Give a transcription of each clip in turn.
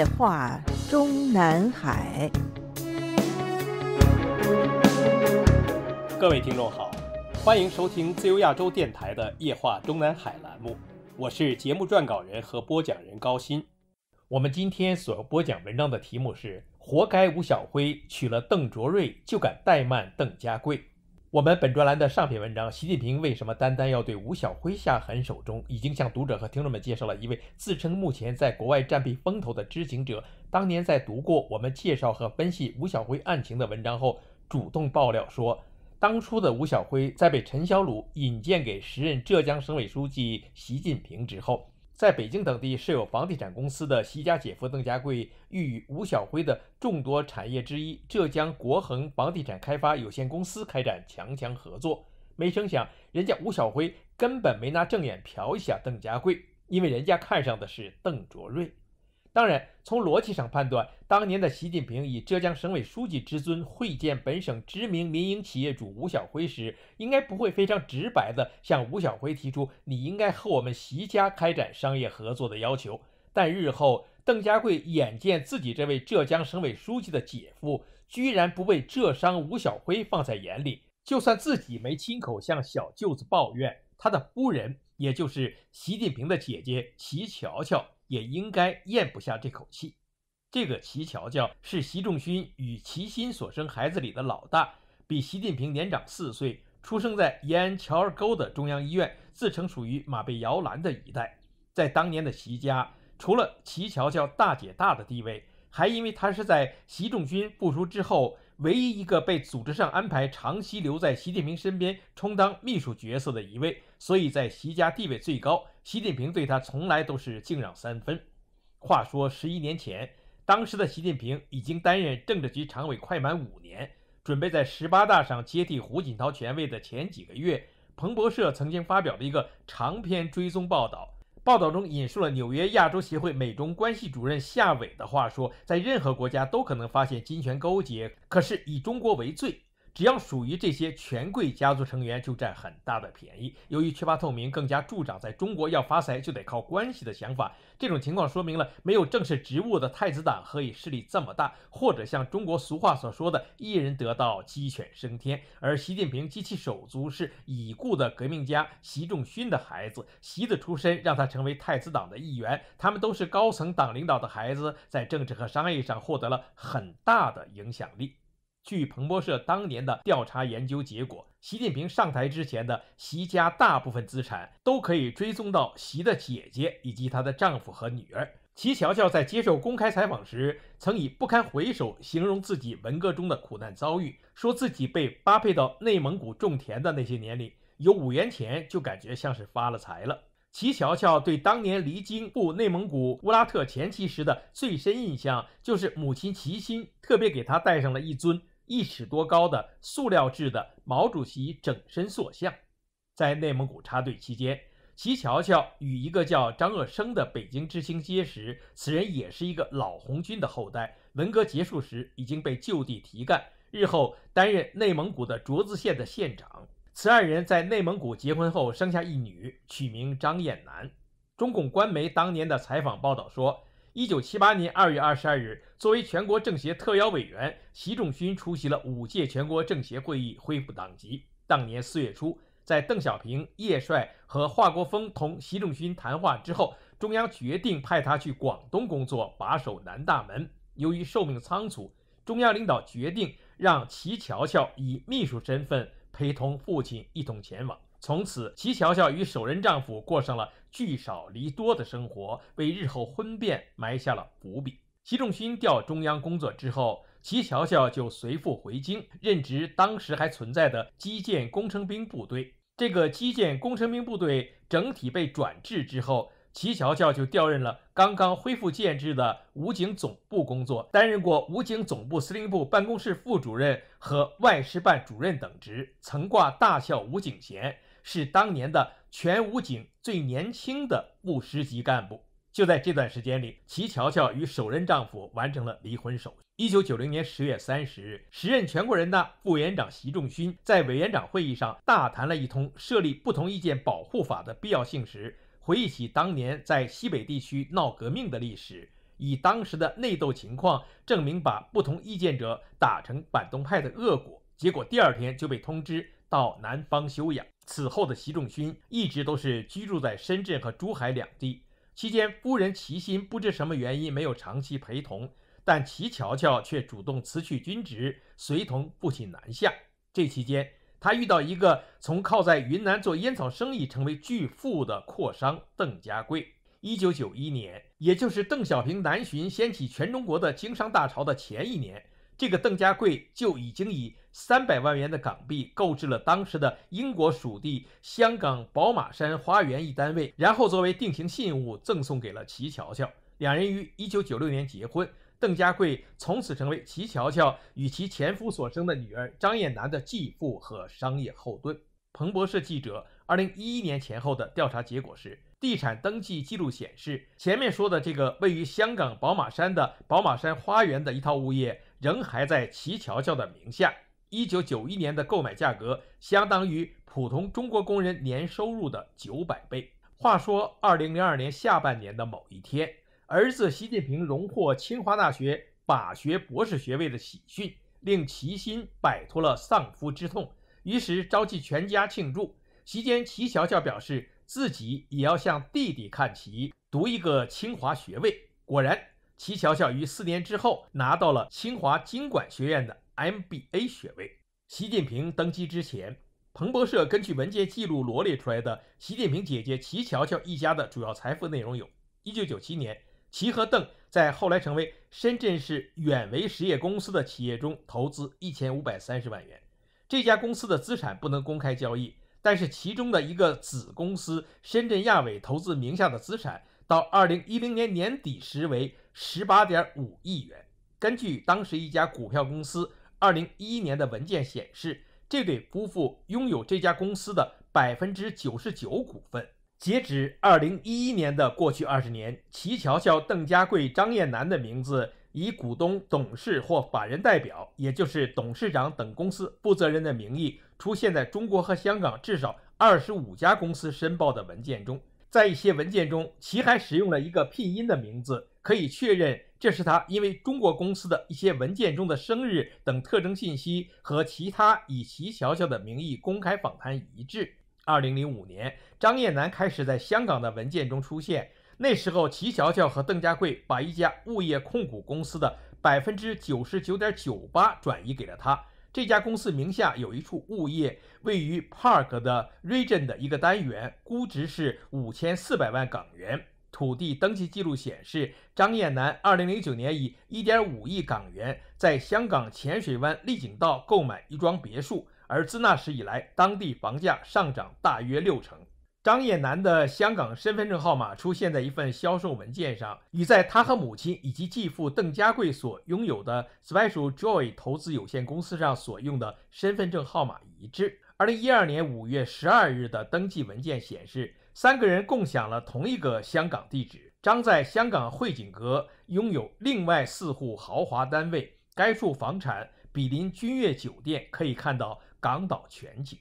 夜话中南海。各位听众好，欢迎收听自由亚洲电台的《夜话中南海》栏目，我是节目撰稿人和播讲人高鑫。我们今天所播讲文章的题目是：活该吴晓辉娶了邓卓瑞就敢怠慢邓家贵。我们本专栏的上篇文章《习近平为什么单单要对吴晓辉下狠手》中，已经向读者和听众们介绍了一位自称目前在国外占避风头的知情者。当年在读过我们介绍和分析吴晓辉案情的文章后，主动爆料说，当初的吴晓辉在被陈小鲁引荐给时任浙江省委书记习近平之后。在北京等地设有房地产公司的席家姐夫邓家贵欲与吴晓辉的众多产业之一浙江国恒房地产开发有限公司开展强强合作，没成想人家吴晓辉根本没拿正眼瞟一下邓家贵，因为人家看上的是邓卓瑞。当然，从逻辑上判断，当年的习近平以浙江省委书记之尊会见本省知名民营企业主吴晓辉时，应该不会非常直白地向吴晓辉提出“你应该和我们习家开展商业合作”的要求。但日后，邓家贵眼见自己这位浙江省委书记的姐夫居然不被浙商吴晓辉放在眼里，就算自己没亲口向小舅子抱怨，他的夫人也就是习近平的姐姐齐乔乔，也应该咽不下这口气。这个齐乔乔是习仲勋与齐心所生孩子里的老大，比习近平年长四岁，出生在延安桥儿沟的中央医院，自称属于马背摇篮的一代。在当年的习家，除了齐乔乔大姐大的地位，还因为她是在习仲勋复出之后唯一一个被组织上安排长期留在习近平身边充当秘书角色的一位，所以在习家地位最高。习近平对他从来都是敬让三分。话说十一年前，当时的习近平已经担任政治局常委快满五年，准备在十八大上接替胡锦涛权位的前几个月，彭博社曾经发表了一个长篇追踪报道，报道中引述了纽约亚洲协会美中关系主任夏伟的话说，在任何国家都可能发现金权勾结，可是以中国为最。只要属于这些权贵家族成员，就占很大的便宜。由于缺乏透明，更加助长在中国要发财就得靠关系的想法。这种情况说明了没有正式职务的太子党何以势力这么大，或者像中国俗话所说的“一人得道，鸡犬升天”。而习近平及其手足是已故的革命家习仲勋的孩子，习的出身让他成为太子党的一员。他们都是高层党领导的孩子，在政治和商业上获得了很大的影响力。据彭博社当年的调查研究结果，习近平上台之前的习家大部分资产都可以追踪到习的姐姐以及她的丈夫和女儿。齐乔乔在接受公开采访时，曾以不堪回首形容自己文革中的苦难遭遇，说自己被发配到内蒙古种田的那些年里，有五元钱就感觉像是发了财了。齐乔乔对当年离京赴内蒙古乌拉特前旗时的最深印象，就是母亲齐心特别给她带上了一尊。一尺多高的塑料制的毛主席整身塑像，在内蒙古插队期间，齐乔乔与一个叫张鄂生的北京知青结识，此人也是一个老红军的后代。文革结束时已经被就地提干，日后担任内蒙古的卓资县的县长。此二人在内蒙古结婚后生下一女，取名张艳南。中共官媒当年的采访报道说。一九七八年二月二十二日，作为全国政协特邀委员，习仲勋出席了五届全国政协会议。恢复党籍。当年四月初，在邓小平、叶帅和华国锋同习仲勋谈话之后，中央决定派他去广东工作，把守南大门。由于寿命仓促，中央领导决定让齐乔乔以秘书身份陪同父亲一同前往。从此，齐乔乔与首任丈夫过上了。聚少离多的生活，为日后婚变埋下了伏笔。习仲勋调中央工作之后，齐乔乔就随父回京，任职当时还存在的基建工程兵部队。这个基建工程兵部队整体被转制之后，齐乔乔就调任了刚刚恢复建制的武警总部工作，担任过武警总部司令部办公室副主任和外事办主任等职，曾挂大校武警衔，是当年的。全武警最年轻的部师级干部，就在这段时间里，齐乔乔与首任丈夫完成了离婚手续。一九九零年十月三十日，时任全国人大副委员长习仲勋在委员长会议上大谈了一通设立不同意见保护法的必要性时，回忆起当年在西北地区闹革命的历史，以当时的内斗情况证明把不同意见者打成反动派的恶果，结果第二天就被通知到南方休养。此后的习仲勋一直都是居住在深圳和珠海两地。期间，夫人齐心不知什么原因没有长期陪同，但齐乔乔却主动辞去军职，随同父亲南下。这期间，他遇到一个从靠在云南做烟草生意成为巨富的阔商邓家贵。一九九一年，也就是邓小平南巡掀起全中国的经商大潮的前一年，这个邓家贵就已经以。三百万元的港币购置了当时的英国属地香港宝马山花园一单位，然后作为定情信物赠送给了齐乔乔。两人于一九九六年结婚，邓家贵从此成为齐乔乔与其前夫所生的女儿张艳楠的继父和商业后盾。彭博社记者二零一一年前后的调查结果是，地产登记记录显示，前面说的这个位于香港宝马山的宝马山花园的一套物业，仍还在齐乔乔的名下。一九九一年的购买价格相当于普通中国工人年收入的九百倍。话说，二零零二年下半年的某一天，儿子习近平荣获清华大学法学博士学位的喜讯，令齐心摆脱了丧夫之痛，于是召集全家庆祝。席间，齐乔乔表示自己也要向弟弟看齐，读一个清华学位。果然，齐乔乔于四年之后拿到了清华经管学院的。MBA 学位。习近平登基之前，彭博社根据文件记录罗列出来的习近平姐姐齐乔乔一家的主要财富内容有：一九九七年，齐和邓在后来成为深圳市远维实业公司的企业中投资一千五百三十万元。这家公司的资产不能公开交易，但是其中的一个子公司深圳亚伟投资名下的资产，到二零一零年年底时为十八点五亿元。根据当时一家股票公司。二零一一年的文件显示，这对夫妇拥有这家公司的百分之九十九股份。截止二零一一年的过去二十年，齐桥桥、邓家贵、张艳南的名字以股东、董事或法人代表，也就是董事长等公司负责人的名义，出现在中国和香港至少二十五家公司申报的文件中。在一些文件中，其还使用了一个拼音的名字，可以确认。这是他因为中国公司的一些文件中的生日等特征信息和其他以齐乔乔的名义公开访谈一致。二零零五年，张燕南开始在香港的文件中出现。那时候，齐乔乔和邓家贵把一家物业控股公司的百分之九十九点九八转移给了他。这家公司名下有一处物业，位于 Park 的 Region 的一个单元，估值是五千四百万港元。土地登记记录显示，张燕南2009年以1.5亿港元在香港浅水湾丽景道购买一幢别墅，而自那时以来，当地房价上涨大约六成。张燕南的香港身份证号码出现在一份销售文件上，与在他和母亲以及继父邓家贵所拥有的 Special Joy 投资有限公司上所用的身份证号码一致。二零一二年五月十二日的登记文件显示，三个人共享了同一个香港地址。张在香港汇景阁拥有另外四户豪华单位，该处房产毗邻君悦酒店，可以看到港岛全景。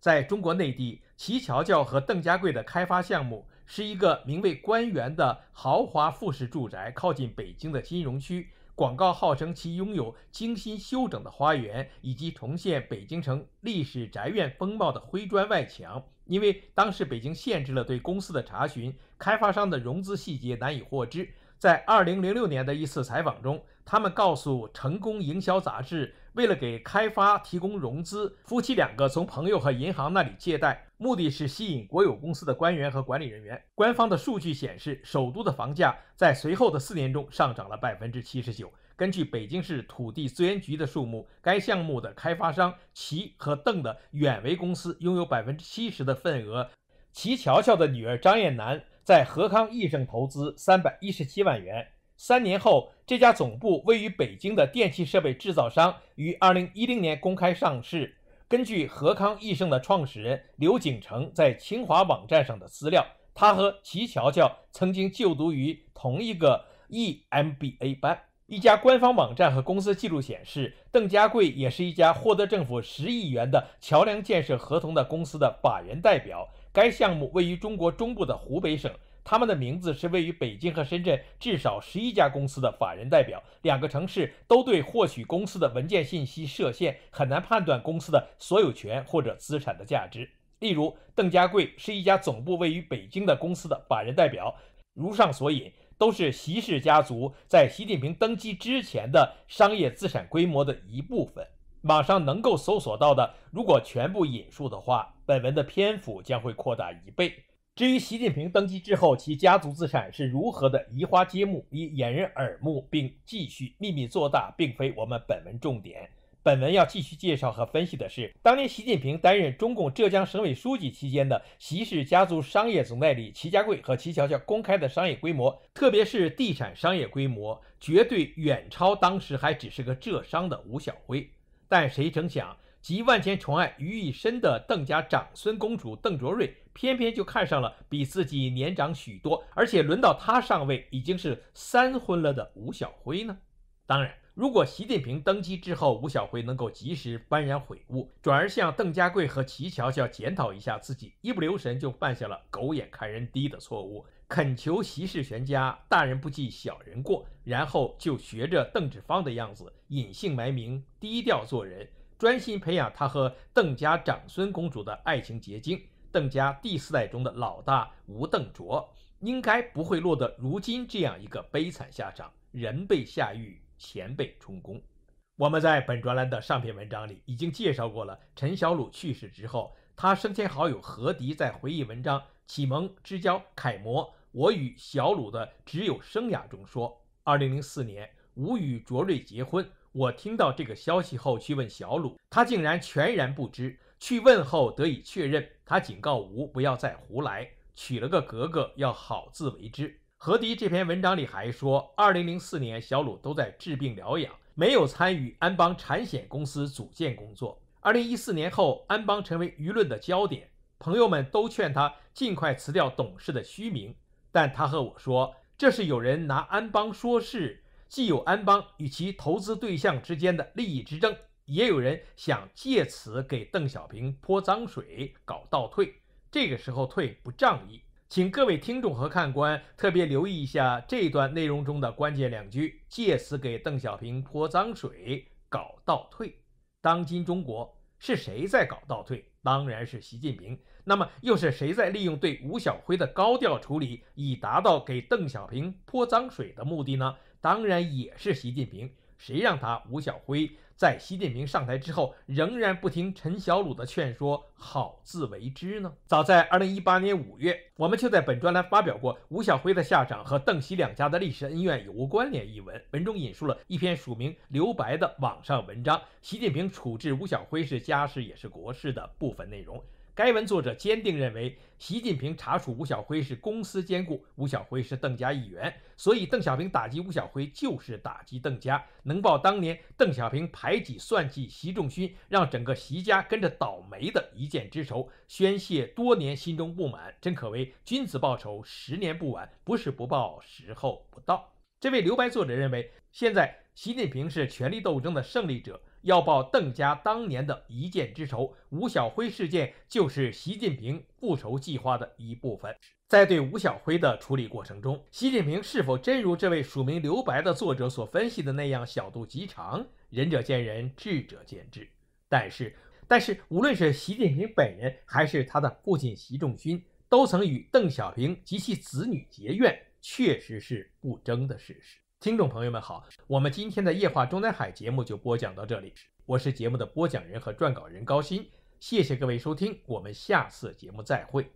在中国内地，齐桥桥和邓家贵的开发项目是一个名为“官园”的豪华复式住宅，靠近北京的金融区。广告号称其拥有精心修整的花园，以及重现北京城历史宅院风貌的灰砖外墙。因为当时北京限制了对公司的查询，开发商的融资细节难以获知。在2006年的一次采访中，他们告诉《成功营销》杂志，为了给开发提供融资，夫妻两个从朋友和银行那里借贷。目的是吸引国有公司的官员和管理人员。官方的数据显示，首都的房价在随后的四年中上涨了百分之七十九。根据北京市土地资源局的数目，该项目的开发商齐和邓的远为公司拥有百分之七十的份额。齐乔乔的女儿张艳南在和康益盛投资三百一十七万元。三年后，这家总部位于北京的电器设备制造商于二零一零年公开上市。根据和康益盛的创始人刘景成在清华网站上的资料，他和齐乔乔曾经就读于同一个 EMBA 班。一家官方网站和公司记录显示，邓家贵也是一家获得政府十亿元的桥梁建设合同的公司的法人代表。该项目位于中国中部的湖北省。他们的名字是位于北京和深圳至少十一家公司的法人代表。两个城市都对获取公司的文件信息设限，很难判断公司的所有权或者资产的价值。例如，邓家贵是一家总部位于北京的公司的法人代表。如上所引，都是习氏家族在习近平登基之前的商业资产规模的一部分。网上能够搜索到的，如果全部引述的话，本文的篇幅将会扩大一倍。至于习近平登基之后，其家族资产是如何的移花接木以掩人耳目，并继续秘密做大，并非我们本文重点。本文要继续介绍和分析的是，当年习近平担任中共浙江省委书记期间的习氏家族商业总代理齐家贵和齐乔乔公开的商业规模，特别是地产商业规模，绝对远超当时还只是个浙商的吴晓辉。但谁成想，集万千宠爱于一身的邓家长孙公主邓卓瑞。偏偏就看上了比自己年长许多，而且轮到他上位已经是三婚了的吴小辉呢？当然，如果习近平登基之后，吴小辉能够及时幡然悔悟，转而向邓家贵和齐乔乔检讨一下自己，一不留神就犯下了狗眼看人低的错误，恳求习氏全家大人不计小人过，然后就学着邓志芳的样子隐姓埋名、低调做人，专心培养他和邓家长孙公主的爱情结晶。邓家第四代中的老大吴邓卓应该不会落得如今这样一个悲惨下场，人被下狱，钱被充公。我们在本专栏的上篇文章里已经介绍过了。陈小鲁去世之后，他生前好友何迪在回忆文章《启蒙之交，楷模：我与小鲁的只有生涯》中说，二零零四年，吴与卓瑞结婚，我听到这个消息后去问小鲁，他竟然全然不知。去问后得以确认，他警告吴不要再胡来，娶了个格格要好自为之。何迪这篇文章里还说，二零零四年小鲁都在治病疗养，没有参与安邦产险公司组建工作。二零一四年后，安邦成为舆论的焦点，朋友们都劝他尽快辞掉董事的虚名，但他和我说，这是有人拿安邦说事，既有安邦与其投资对象之间的利益之争。也有人想借此给邓小平泼脏水，搞倒退。这个时候退不仗义。请各位听众和看官特别留意一下这段内容中的关键两句：“借此给邓小平泼脏水，搞倒退。”当今中国是谁在搞倒退？当然是习近平。那么，又是谁在利用对吴小辉的高调处理，以达到给邓小平泼脏水的目的呢？当然也是习近平。谁让他吴小辉？在习近平上台之后，仍然不听陈小鲁的劝说，好自为之呢？早在二零一八年五月，我们就在本专栏发表过吴晓辉的下场和邓习两家的历史恩怨有无关联一文，文中引述了一篇署名“留白”的网上文章，习近平处置吴晓辉是家事也是国事的部分内容。该文作者坚定认为，习近平查处吴晓辉是公私兼顾，吴晓辉是邓家一员，所以邓小平打击吴晓辉就是打击邓家，能报当年邓小平排挤算计习仲勋，让整个习家跟着倒霉的一箭之仇，宣泄多年心中不满，真可谓君子报仇，十年不晚，不是不报，时候不到。这位留白作者认为，现在习近平是权力斗争的胜利者。要报邓家当年的一箭之仇，吴晓辉事件就是习近平复仇计划的一部分。在对吴晓辉的处理过程中，习近平是否真如这位署名留白的作者所分析的那样小肚鸡肠？仁者见仁，智者见智。但是，但是无论是习近平本人还是他的父亲习仲勋，都曾与邓小平及其子女结怨，确实是不争的事实。听众朋友们好，我们今天的夜话中南海节目就播讲到这里。我是节目的播讲人和撰稿人高鑫，谢谢各位收听，我们下次节目再会。